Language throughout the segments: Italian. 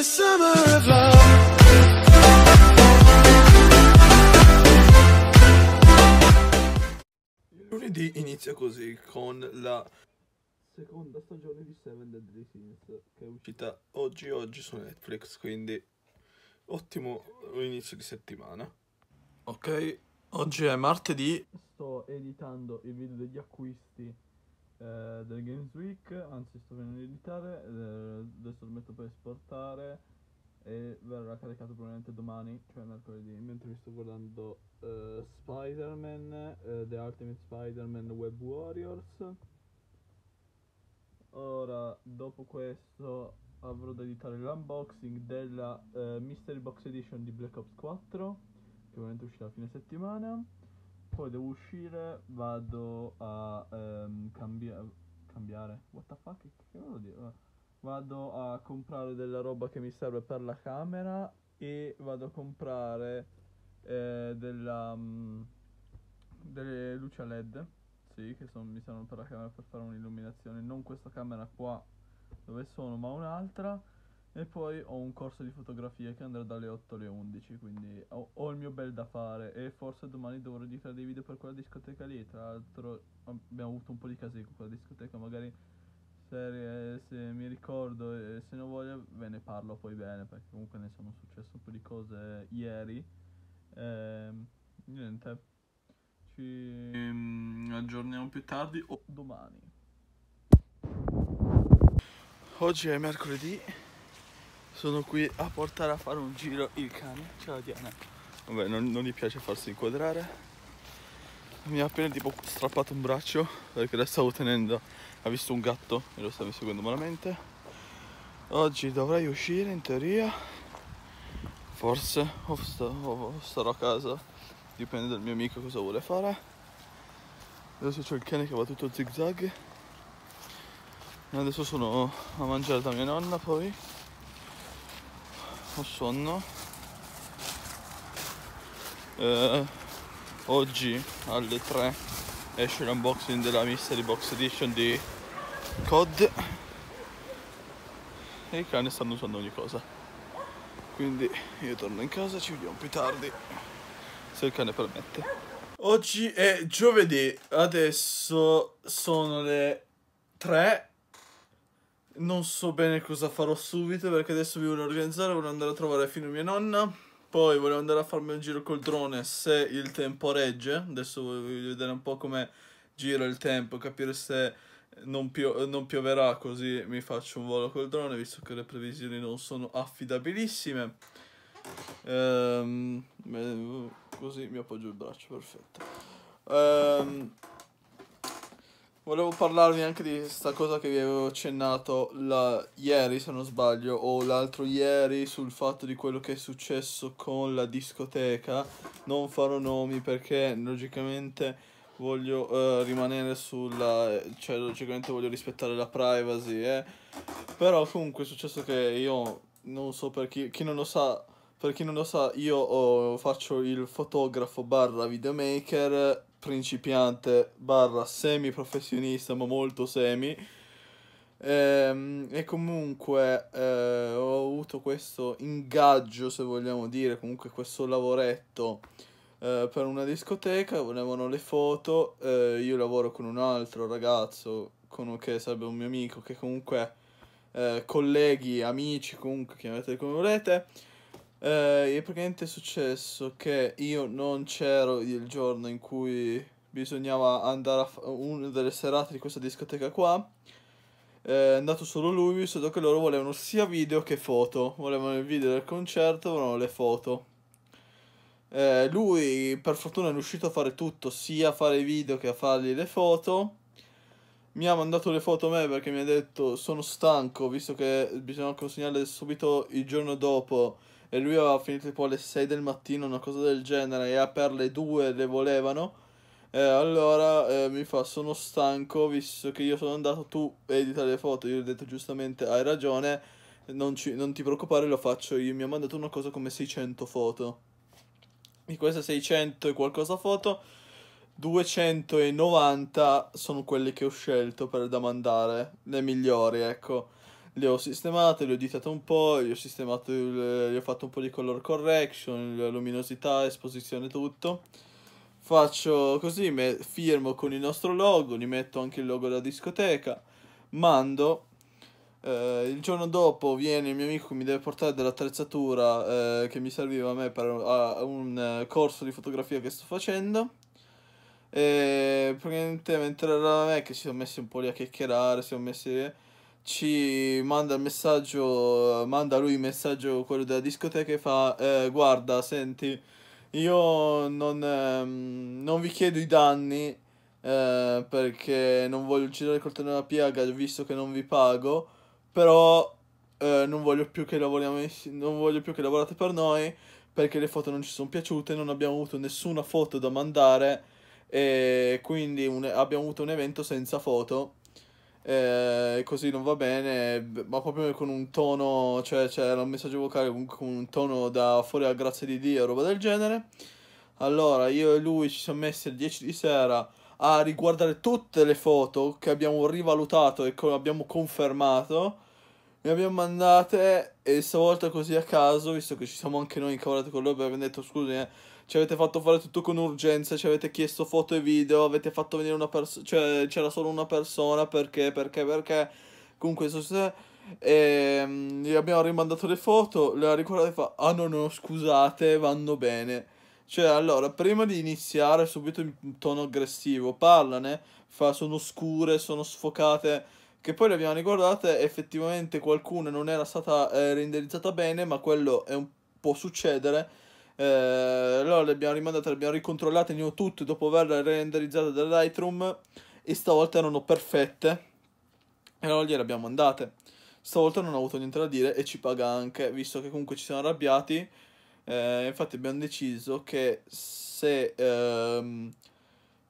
the summer of love. Lunedì inizia così con la seconda stagione di Seven Deadly Sins che è uscita oggi oggi su Netflix, quindi ottimo inizio di settimana. Ok, oggi è martedì. Sto editando il video degli acquisti eh, del Games Week, anzi sto venendo a editare, eh, adesso lo metto per esportare e verrà caricato probabilmente domani, cioè mercoledì, mentre mi sto guardando eh, Spider-Man, eh, The Ultimate Spider-Man Web Warriors. Ora, dopo questo avrò da editare l'unboxing della eh, Mystery Box Edition di Black Ops 4, che ovviamente uscirà a fine settimana poi devo uscire, vado a um, cambia cambiare. What the fuck? Che vuol dire? Eh, vado a comprare della roba che mi serve per la camera e vado a comprare eh, della, um, delle luci a LED. Sì, che son, mi servono per la camera per fare un'illuminazione. Non questa camera qua dove sono, ma un'altra e poi ho un corso di fotografia che andrà dalle 8 alle 11, quindi ho, ho il mio bel da fare e forse domani dovrò editare dei video per quella discoteca lì. Tra l'altro abbiamo avuto un po' di casino con quella discoteca, magari serie, se mi ricordo e se non voglio ve ne parlo poi bene, perché comunque ne sono successe un po' di cose ieri. E, ehm, niente, ci ehm, aggiorniamo più tardi o domani. Oggi è mercoledì sono qui a portare a fare un giro il cane. Ciao Diana. Vabbè, non, non gli piace farsi inquadrare. Mi ha appena tipo strappato un braccio perché la stavo tenendo. Ha visto un gatto e lo stavo seguendo malamente. Oggi dovrei uscire in teoria. Forse o, sta, o starò a casa. Dipende dal mio amico cosa vuole fare. Adesso c'è il cane che va tutto zigzag Adesso sono a mangiare da mia nonna poi ho sonno eh, oggi alle 3 esce l'unboxing della mystery box edition di COD e i cani stanno usando ogni cosa quindi io torno in casa ci vediamo più tardi se il cane permette oggi è giovedì adesso sono le 3 non so bene cosa farò subito perché adesso mi voglio organizzare, voglio andare a trovare fino mia nonna, poi voglio andare a farmi un giro col drone se il tempo regge, adesso voglio vedere un po' come gira il tempo, capire se non, pio non pioverà così mi faccio un volo col drone visto che le previsioni non sono affidabilissime. Ehm, così mi appoggio il braccio, perfetto. Ehm, Volevo parlarvi anche di questa cosa che vi avevo accennato la, ieri, se non sbaglio, o l'altro ieri sul fatto di quello che è successo con la discoteca. Non farò nomi perché logicamente voglio eh, rimanere sulla... cioè logicamente voglio rispettare la privacy, eh. Però comunque è successo che io, non so per chi, chi non lo sa, per chi non lo sa, io oh, faccio il fotografo barra videomaker principiante barra semi professionista ma molto semi e, ehm, e comunque eh, ho avuto questo ingaggio se vogliamo dire comunque questo lavoretto eh, per una discoteca volevano le foto eh, io lavoro con un altro ragazzo con, che sarebbe un mio amico che comunque eh, colleghi amici comunque chiamate come volete eh, e praticamente successo che io non c'ero il giorno in cui bisognava andare a f- una delle serate di questa discoteca qua. Eh, è andato solo lui, visto che loro volevano sia video che foto. Volevano il video del concerto, volevano le foto. Eh, lui per fortuna è riuscito a fare tutto, sia a fare i video che a fargli le foto. Mi ha mandato le foto a me perché mi ha detto sono stanco, visto che bisogna consegnarle subito il giorno dopo e lui aveva finito tipo alle 6 del mattino, una cosa del genere, e per le 2 le volevano. Eh, allora eh, mi fa sono stanco visto che io sono andato tu edita le foto io gli ho detto giustamente hai ragione non, ci, non ti preoccupare lo faccio io mi ha mandato una cosa come 600 foto di queste 600 e qualcosa foto 290 sono quelle che ho scelto per da mandare le migliori ecco le ho sistemate, le ho editate un po', gli ho sistemato, il, gli ho fatto un po' di color correction, luminosità, esposizione, tutto. Faccio così, me, firmo con il nostro logo, gli metto anche il logo della discoteca, mando. Eh, il giorno dopo viene il mio amico che mi deve portare dell'attrezzatura eh, che mi serviva a me per a, un eh, corso di fotografia che sto facendo. E praticamente mentre eravamo me eh, che ci siamo messi un po' lì a chiacchierare, siamo messi ci manda il messaggio, manda lui il messaggio, quello della discoteca e fa eh, guarda, senti, io non, ehm, non vi chiedo i danni eh, perché non voglio uccidere col tenere la piaga visto che non vi pago, però eh, non, voglio più che lavoriamo, non voglio più che lavorate per noi perché le foto non ci sono piaciute, non abbiamo avuto nessuna foto da mandare e quindi un, abbiamo avuto un evento senza foto eh, così non va bene, ma proprio con un tono, cioè c'era cioè, un messaggio vocale comunque con un tono da fuori a grazia di Dio, roba del genere. Allora io e lui ci siamo messi alle 10 di sera a riguardare tutte le foto che abbiamo rivalutato e che abbiamo confermato. Ne abbiamo mandate e stavolta così a caso, visto che ci siamo anche noi incavolati con lui, abbiamo detto scusi, eh, ci avete fatto fare tutto con urgenza, ci avete chiesto foto e video, avete fatto venire una persona, cioè c'era solo una persona, perché, perché, perché, comunque so se... e ehm, gli abbiamo rimandato le foto, le ha ricordate e fa, ah no no, scusate, vanno bene. Cioè, allora, prima di iniziare subito in tono aggressivo, parlane, fa, sono scure, sono sfocate, che poi le abbiamo ricordate, effettivamente qualcuna non era stata eh, renderizzata bene, ma quello è un, può succedere, eh, allora le abbiamo rimandate, le abbiamo ricontrollate ne ho tutte dopo averle renderizzate da Lightroom e stavolta erano perfette e allora gliele abbiamo mandate stavolta non ho avuto niente da dire e ci paga anche visto che comunque ci siamo arrabbiati eh, infatti abbiamo deciso che se ehm,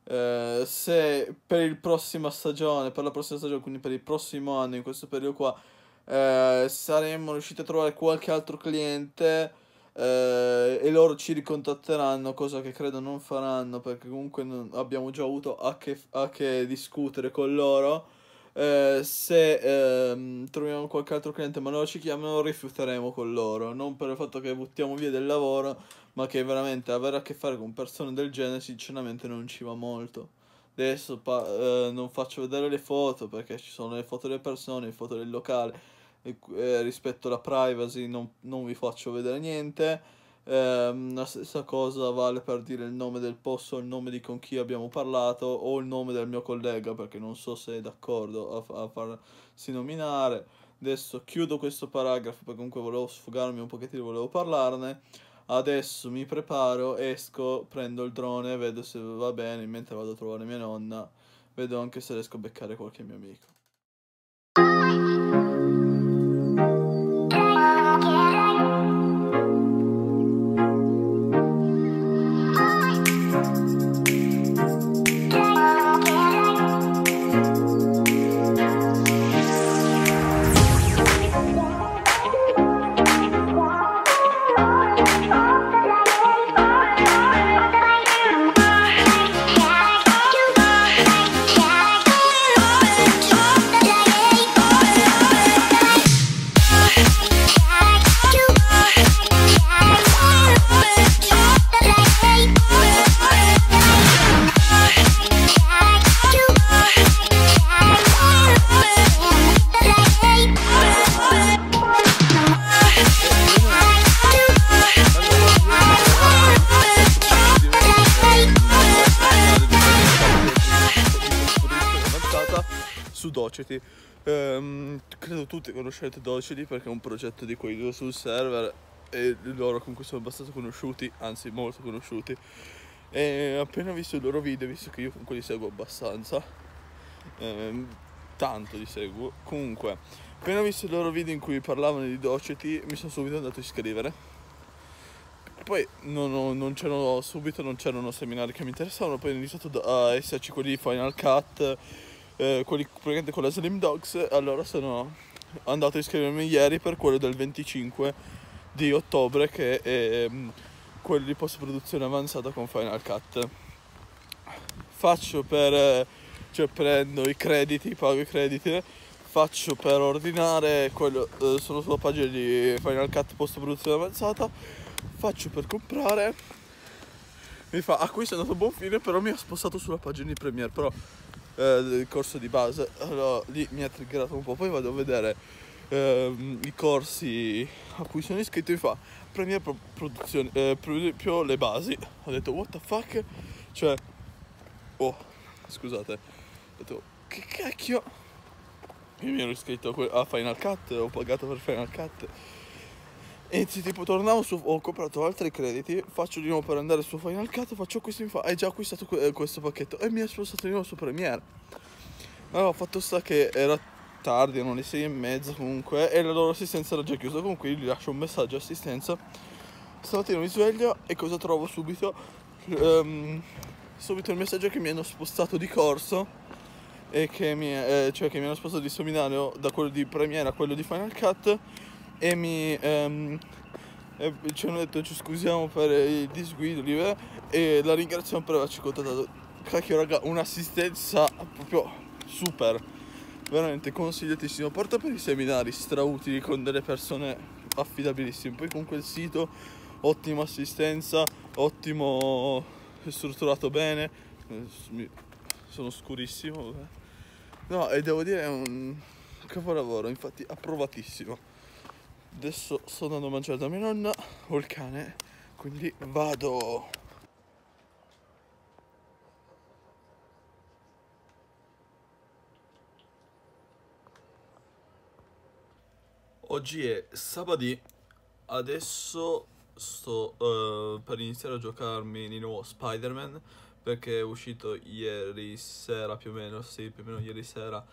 eh, se per il prossima stagione per la prossima stagione quindi per il prossimo anno in questo periodo qua eh, saremmo riusciti a trovare qualche altro cliente eh, e loro ci ricontatteranno, cosa che credo non faranno perché comunque abbiamo già avuto a che, a che discutere con loro. Eh, se ehm, troviamo qualche altro cliente ma loro ci chiamano rifiuteremo con loro non per il fatto che buttiamo via del lavoro ma che veramente avere a che fare con persone del genere sinceramente non ci va molto adesso eh, non faccio vedere le foto perché ci sono le foto delle persone le foto del locale eh, rispetto alla privacy non, non, vi faccio vedere niente eh, la stessa cosa vale per dire il nome del posto il nome di con chi abbiamo parlato o il nome del mio collega perché non so se è d'accordo a, a farsi nominare adesso chiudo questo paragrafo perché comunque volevo sfogarmi un pochettino volevo parlarne adesso mi preparo esco prendo il drone vedo se va bene mentre vado a trovare mia nonna vedo anche se riesco a beccare qualche mio amico Docety. Ehm, credo tutti conoscete Docety perché è un progetto di quei due sul server e loro comunque sono abbastanza conosciuti, anzi molto conosciuti. E appena visto i loro video, visto che io comunque li seguo abbastanza, ehm, tanto li seguo, comunque, appena visto i loro video in cui parlavano di Docety, mi sono subito andato a iscrivere poi non, non c'erano subito non c'erano seminari che mi interessavano poi ho iniziato a esserci quelli di Final Cut eh, quelli praticamente con la Slim Dogs, allora sono andato a iscrivermi ieri per quello del 25 di ottobre che è ehm, quello di post produzione avanzata con Final Cut. Faccio per, eh, cioè prendo i crediti, pago i crediti, faccio per ordinare, quello, eh, sono sulla pagina di Final Cut post produzione avanzata, faccio per comprare mi fa acquisto ah, è andato a buon fine però mi ha spostato sulla pagina di Premiere però del eh, corso di base allora lì mi ha triggerato un po' poi vado a vedere eh, i corsi a cui sono iscritto e fa premia pro produzione eh, proprio le basi ho detto what the fuck cioè oh scusate ho detto che cacchio io mi ero iscritto a Final Cut ho pagato per Final Cut e tipo tornavo su, ho comprato altri crediti, faccio di nuovo per andare su Final Cut, faccio questo infatti, hai già acquistato que eh, questo pacchetto e mi ha spostato di nuovo su Premiere. Allora fatto sta che era tardi, erano le 6 e mezza comunque e la loro assistenza era già chiusa, comunque gli lascio un messaggio assistenza. Stamattina mi sveglio e cosa trovo subito? Um, subito il messaggio che mi hanno spostato di corso e che mi, eh, cioè che mi hanno spostato di seminario da quello di Premiere a quello di Final Cut e mi... Ehm, e ci hanno detto ci scusiamo per il disguido lì, e la ringraziamo per averci contattato. Cacchio raga, un'assistenza proprio super. Veramente consigliatissimo. Porta per i seminari strautili con delle persone affidabilissime. Poi con quel sito ottima assistenza, ottimo eh, strutturato bene. Eh, sono scurissimo. Eh. No, e devo dire è un capolavoro, infatti approvatissimo. Adesso sto andando a mangiare da mia nonna, ho il cane, quindi vado. Oggi è sabato, adesso sto uh, per iniziare a giocarmi di nuovo Spider-Man perché è uscito ieri sera più o meno, sì, più o meno ieri sera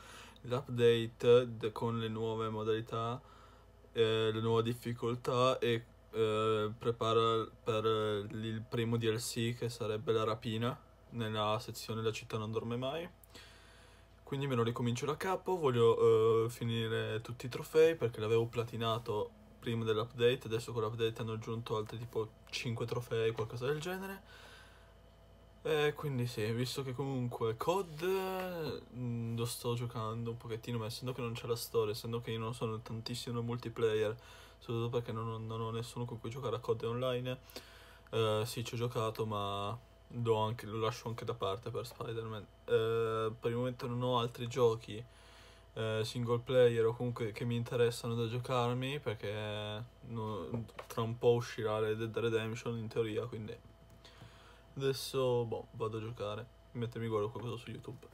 l'update con le nuove modalità eh, le nuove difficoltà e eh, prepara per eh, il primo DLC che sarebbe la rapina nella sezione La città non dorme mai. Quindi me lo ricomincio da capo, voglio eh, finire tutti i trofei perché l'avevo platinato prima dell'update, adesso con l'update hanno aggiunto altri tipo 5 trofei, qualcosa del genere eh, quindi sì, visto che comunque COD mm, lo sto giocando un pochettino, ma essendo che non c'è la storia, essendo che io non sono tantissimo multiplayer, soprattutto perché non, non ho nessuno con cui giocare a COD online, eh, sì ci ho giocato ma anche, lo lascio anche da parte per Spider-Man. Eh, per il momento non ho altri giochi eh, single player o comunque che mi interessano da giocarmi perché no, tra un po' uscirà Red Dead Redemption in teoria, quindi... Adesso, boh, vado a giocare. Mettermi mi guardo qualcosa su YouTube.